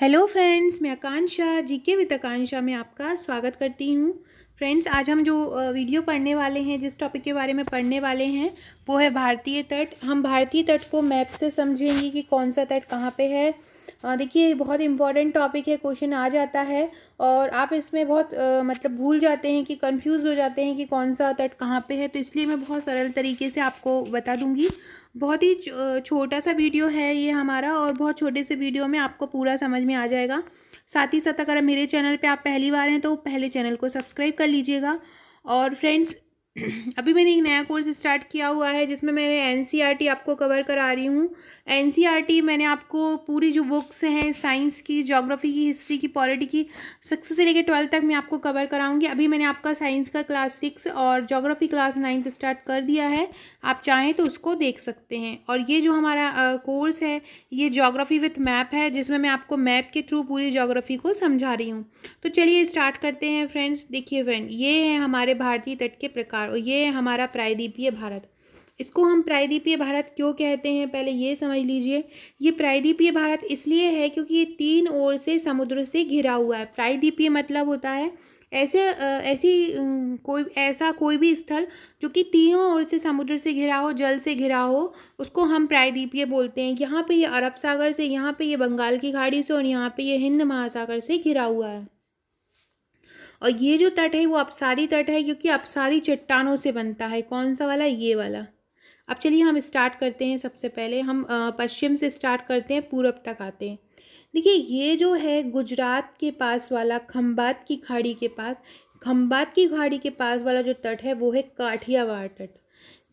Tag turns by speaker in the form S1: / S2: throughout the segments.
S1: hello friends मैं आकांक्षा GK with आकांक्षा में आपका स्वागत करती हूँ फ्रेंड्स आज हम जो वीडियो पढ़ने वाले हैं जिस टॉपिक के बारे में पढ़ने वाले हैं वो है भारतीय तट हम भारतीय तट को मैप से समझेंगे कि कौन सा तट कहाँ पे है देखिए बहुत इंपॉर्टेंट टॉपिक है क्वेश्चन आ जाता है और आप इसमें बहुत आ, मतलब भूल जाते हैं कि कंफ्यूज हो जाते हैं कि कौन सा तट कहाँ पे है तो इसलिए मैं बहुत सरल तरीके से आपको बता दूंगी बहुत ही छोटा सा वीडियो है ये हमारा और बहुत छोटे से वीडियो में आपको पूरा समझ में आ जाएगा साथ ही साथ अगर मेरे चैनल पर आप पहली बार हैं तो पहले चैनल को सब्सक्राइब कर लीजिएगा और फ्रेंड्स अभी मैंने एक नया कोर्स स्टार्ट किया हुआ है जिसमें मैंने एन e आपको कवर करा रही हूँ एन e मैंने आपको पूरी जो बुक्स हैं साइंस की जोग्राफ़ी की हिस्ट्री की पॉलिटी की सिक्स से लेकर ट्वेल्थ तक मैं आपको कवर कराऊंगी अभी मैंने आपका साइंस का क्लास सिक्स और जोग्राफ़ी क्लास नाइन्थ स्टार्ट कर दिया है आप चाहें तो उसको देख सकते हैं और ये जो हमारा कोर्स है ये जोग्राफ़ी विथ मैप है जिसमें मैं आपको मैप के थ्रू पूरी जोग्राफ़ी को समझा रही हूँ तो चलिए स्टार्ट करते हैं फ्रेंड्स देखिए फ्रेंड ये है हमारे भारतीय तट के प्रकार सरकार और ये हमारा प्रायद्वीपीय भारत इसको हम प्रायद्वीपीय भारत क्यों कहते हैं पहले ये समझ लीजिए ये प्रायद्वीपीय भारत इसलिए है क्योंकि ये तीन ओर से समुद्र से घिरा हुआ है प्रायद्वीपीय मतलब होता है ऐसे ऐसी कोई ऐसा कोई भी स्थल जो कि तीनों ओर से समुद्र से घिरा हो जल से घिरा हो उसको हम प्रायद्वीपीय बोलते हैं यहाँ पे ये अरब सागर से यहाँ पे ये बंगाल की खाड़ी से और यहाँ पे ये हिंद महासागर से घिरा हुआ है और ये जो तट है वो अपसारी तट है क्योंकि अपसारी चट्टानों से बनता है कौन सा वाला ये वाला अब चलिए हम स्टार्ट करते हैं सबसे पहले हम पश्चिम से स्टार्ट करते हैं पूरब तक आते हैं देखिए ये जो है गुजरात के पास वाला खम्बात की खाड़ी के पास खम्बात की खाड़ी के पास वाला जो तट है वो है काठियावाड़ तट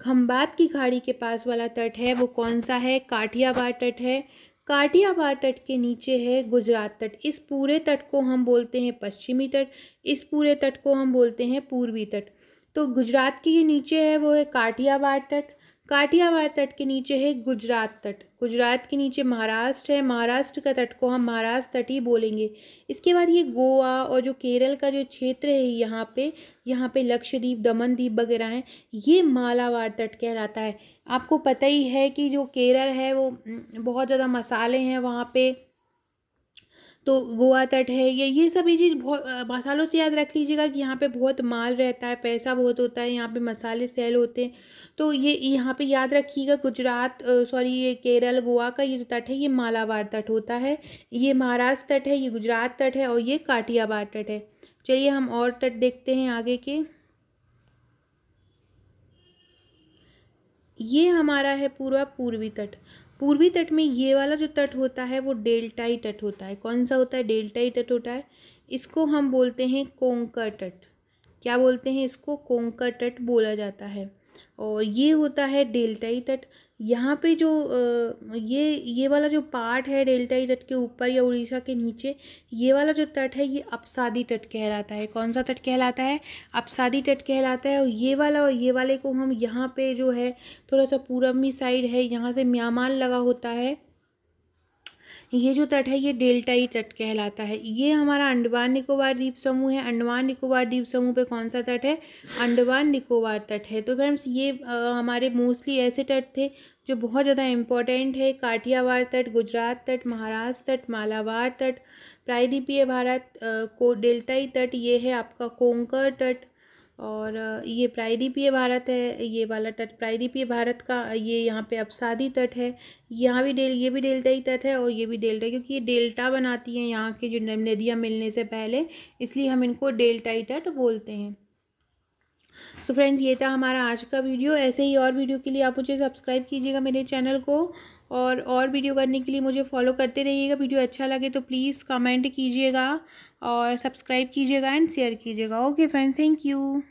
S1: खम्बात की खाड़ी के पास वाला तट है वो कौन सा है काठियावाड़ तट है काटियावाड़ तट के नीचे है गुजरात तट इस पूरे तट को हम बोलते हैं पश्चिमी तट इस पूरे तट को हम बोलते हैं पूर्वी तट तो गुजरात के ये नीचे है वो है काठियावाड़ तट काठियावाड़ तट के नीचे है गुजरात तट गुजरात के नीचे महाराष्ट्र है महाराष्ट्र का तट को हम महाराष्ट्र तट ही बोलेंगे इसके बाद ये गोवा और जो केरल का जो क्षेत्र है यहाँ पे यहाँ पे लक्षद्वीप दमनद्वीप वगैरह हैं ये मालावार तट कहलाता है आपको पता ही है कि जो केरल है वो हम्म, बहुत ज़्यादा मसाले हैं वहाँ पर तो गोवा तट है या ये सभी चीज़ बहुत मसालों से याद रख लीजिएगा कि यहाँ पे बहुत माल रहता है पैसा बहुत होता है यहाँ पे मसाले सेल होते हैं तो ये यहाँ पे याद रखिएगा गुजरात सॉरी ये केरल गोवा का ये जो तट है ये मालाबार तट होता है ये महाराष्ट्र तट है ये गुजरात तट है और ये काठियाबाड़ तट है चलिए हम और तट देखते हैं आगे के ये हमारा है पूरा पूर्वी तट पूर्वी तट में ये वाला जो तट होता है वो डेल्टाई तट होता है कौन सा होता है डेल्टाई तट होता है इसको हम बोलते हैं कोंकर तट क्या बोलते हैं इसको कोंकर तट बोला जाता है और ये होता है डेल्टाई तट यहाँ पे जो ये ये वाला जो पार्ट है डेल्टाई तट के ऊपर या उड़ीसा के नीचे ये वाला जो तट है ये अपसादी तट कहलाता है कौन सा तट कहलाता है अपसादी तट कहलाता है और ये वाला और ये वाले को हम यहाँ पे जो है थोड़ा सा पूरबी साइड है यहाँ से म्यांमार लगा होता है ये जो तट है ये डेल्टाई तट कहलाता है ये हमारा अंडमान निकोबार द्वीप समूह है अंडमान निकोबार द्वीप समूह पे कौन सा तट है अंडमान निकोबार तट है तो फ्रेंड्स ये आ, हमारे मोस्टली ऐसे तट थे जो बहुत ज़्यादा इम्पोर्टेंट है काठियावाड़ तट गुजरात तट महाराष्ट्र तट मालावार तट प्रायद्वीपीय भारत को डेल्टाई तट ये है आपका कोंकर तट और ये प्रायद्वीपीय भारत है ये वाला तट प्रायद्वीपीय भारत का ये यहाँ पे अपसादी तट है यहाँ भी डेल ये भी डेल्टा ही तट है और ये भी डेल्टा क्योंकि ये डेल्टा बनाती हैं यहाँ के जो नदियाँ मिलने से पहले इसलिए हम इनको डेल्टा ही तट बोलते हैं सो so फ्रेंड्स ये था हमारा आज का वीडियो ऐसे ही और वीडियो के लिए आप मुझे सब्सक्राइब कीजिएगा मेरे चैनल को और और वीडियो करने के लिए मुझे फॉलो करते रहिएगा वीडियो अच्छा लगे तो प्लीज़ कमेंट कीजिएगा और सब्सक्राइब कीजिएगा एंड शेयर कीजिएगा ओके फ्रेंड थैंक यू